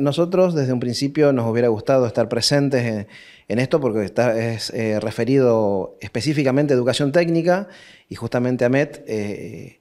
Nosotros desde un principio nos hubiera gustado estar presentes en, esto porque está, es eh, referido específicamente a educación técnica y justamente AMET eh,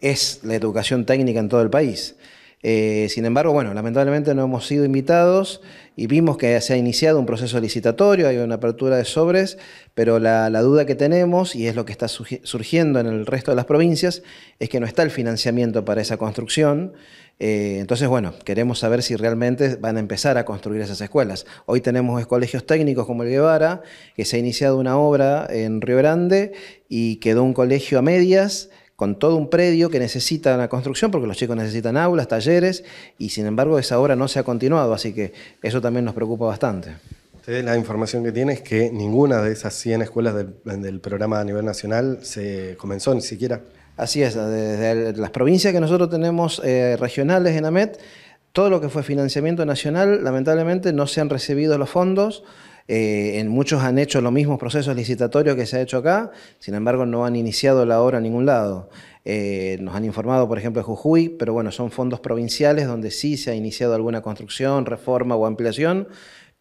es la educación técnica en todo el país. Eh, sin embargo, bueno, lamentablemente no hemos sido invitados y vimos que se ha iniciado un proceso licitatorio, hay una apertura de sobres, pero la, duda que tenemos, y es lo que está surgiendo en el resto de las provincias, es que no está el financiamiento para esa construcción. Eh, entonces, bueno, queremos saber si realmente van a empezar a construir esas escuelas. Hoy tenemos colegios técnicos como el Guevara, que se ha iniciado una obra en Río Grande y quedó un colegio a medias con todo un predio que necesita la construcción, porque los chicos necesitan aulas, talleres, y sin embargo esa obra no se ha continuado, así que eso también nos preocupa bastante. Ustedes la información que tienen es que ninguna de esas 100 escuelas del, programa a nivel nacional se comenzó ni siquiera. Así es, desde las provincias que nosotros tenemos eh, regionales en AMET, todo lo que fue financiamiento nacional, lamentablemente no se han recibido los fondos. Eh, en muchos han hecho los mismos procesos licitatorios que se ha hecho acá, sin embargo no han iniciado la obra a ningún lado. Eh, nos han informado, por ejemplo, de Jujuy, pero bueno, son fondos provinciales donde sí se ha iniciado alguna construcción, reforma o ampliación,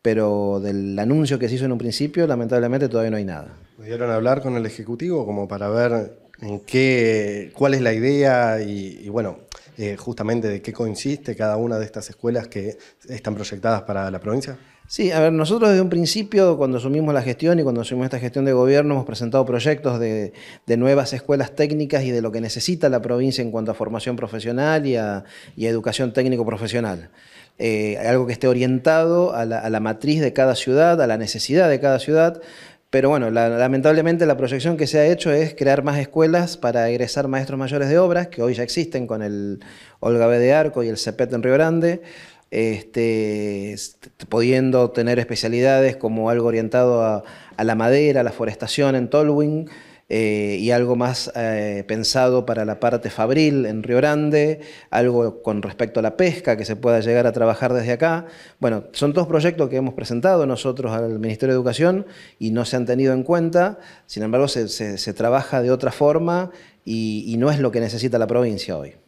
pero del anuncio que se hizo en un principio, lamentablemente todavía no hay nada. ¿Pudieron hablar con el Ejecutivo como para ver en qué, cuál es la idea y bueno, eh, justamente de qué consiste cada una de estas escuelas que están proyectadas para la provincia? Sí, a ver, nosotros desde un principio, cuando asumimos la gestión y cuando asumimos esta gestión de gobierno, hemos presentado proyectos de, nuevas escuelas técnicas y de lo que necesita la provincia en cuanto a formación profesional y a, educación técnico-profesional. Eh, algo que esté orientado a la matriz de cada ciudad, a la necesidad de cada ciudad, pero bueno, lamentablemente la proyección que se ha hecho es crear más escuelas para egresar maestros mayores de obras, que hoy ya existen con el Olga B. de Arco y el CEPET en Río Grande, este, pudiendo tener especialidades como algo orientado a, la madera, a la forestación en Tolwyn, eh, y algo más eh, pensado para la parte fabril en Río Grande, algo con respecto a la pesca que se pueda llegar a trabajar desde acá. Bueno, son dos proyectos que hemos presentado nosotros al Ministerio de Educación y no se han tenido en cuenta, sin embargo se, trabaja de otra forma y no es lo que necesita la provincia hoy.